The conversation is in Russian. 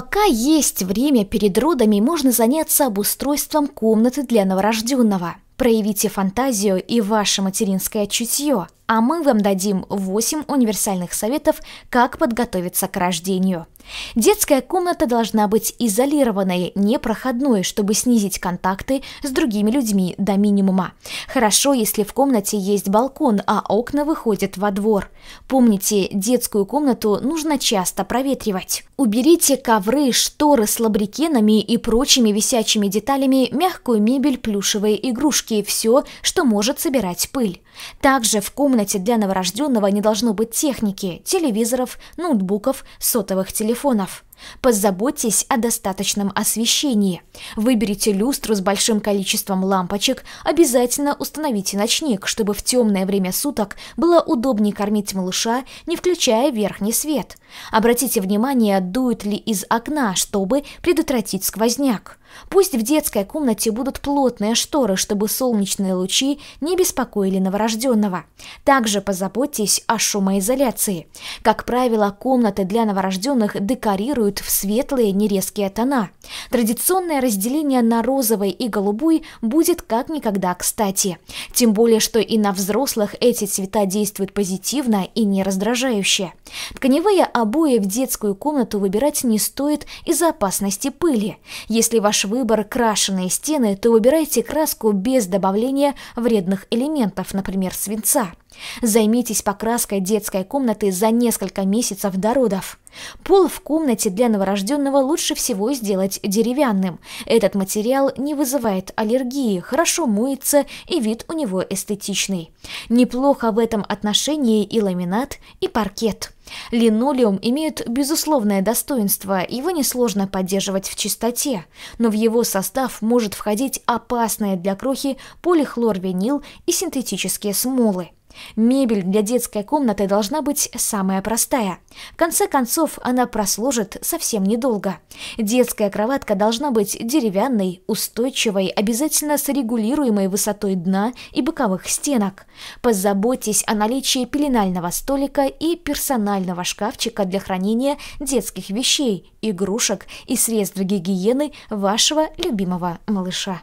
Пока есть время перед родами, можно заняться обустройством комнаты для новорожденного. Проявите фантазию и ваше материнское чутье а мы вам дадим 8 универсальных советов, как подготовиться к рождению. Детская комната должна быть изолированной, непроходной, чтобы снизить контакты с другими людьми до минимума. Хорошо, если в комнате есть балкон, а окна выходят во двор. Помните, детскую комнату нужно часто проветривать. Уберите ковры, шторы с лабрикенами и прочими висячими деталями, мягкую мебель, плюшевые игрушки – и все, что может собирать пыль. Также в комнате комнате для новорожденного не должно быть техники, телевизоров, ноутбуков, сотовых телефонов. Позаботьтесь о достаточном освещении. Выберите люстру с большим количеством лампочек, обязательно установите ночник, чтобы в темное время суток было удобнее кормить малыша, не включая верхний свет. Обратите внимание, дует ли из окна, чтобы предотвратить сквозняк. Пусть в детской комнате будут плотные шторы, чтобы солнечные лучи не беспокоили новорожденного. Также позаботьтесь о шумоизоляции. Как правило, комнаты для новорожденных декорируют окрашивают в светлые нерезкие тона. Традиционное разделение на розовый и голубой будет как никогда кстати. Тем более, что и на взрослых эти цвета действуют позитивно и не раздражающе. Тканевые обои в детскую комнату выбирать не стоит из-за опасности пыли. Если ваш выбор крашеные стены, то выбирайте краску без добавления вредных элементов, например, свинца. Займитесь покраской детской комнаты за несколько месяцев до родов. Пол в комнате для новорожденного лучше всего сделать деревянным. Этот материал не вызывает аллергии, хорошо моется и вид у него эстетичный. Неплохо в этом отношении и ламинат, и паркет. Линолеум имеет безусловное достоинство, его несложно поддерживать в чистоте, но в его состав может входить опасное для крохи полихлорвинил и синтетические смолы. Мебель для детской комнаты должна быть самая простая. В конце концов, она прослужит совсем недолго. Детская кроватка должна быть деревянной, устойчивой, обязательно с регулируемой высотой дна и боковых стенок. Позаботьтесь о наличии пеленального столика и персонального шкафчика для хранения детских вещей, игрушек и средств гигиены вашего любимого малыша.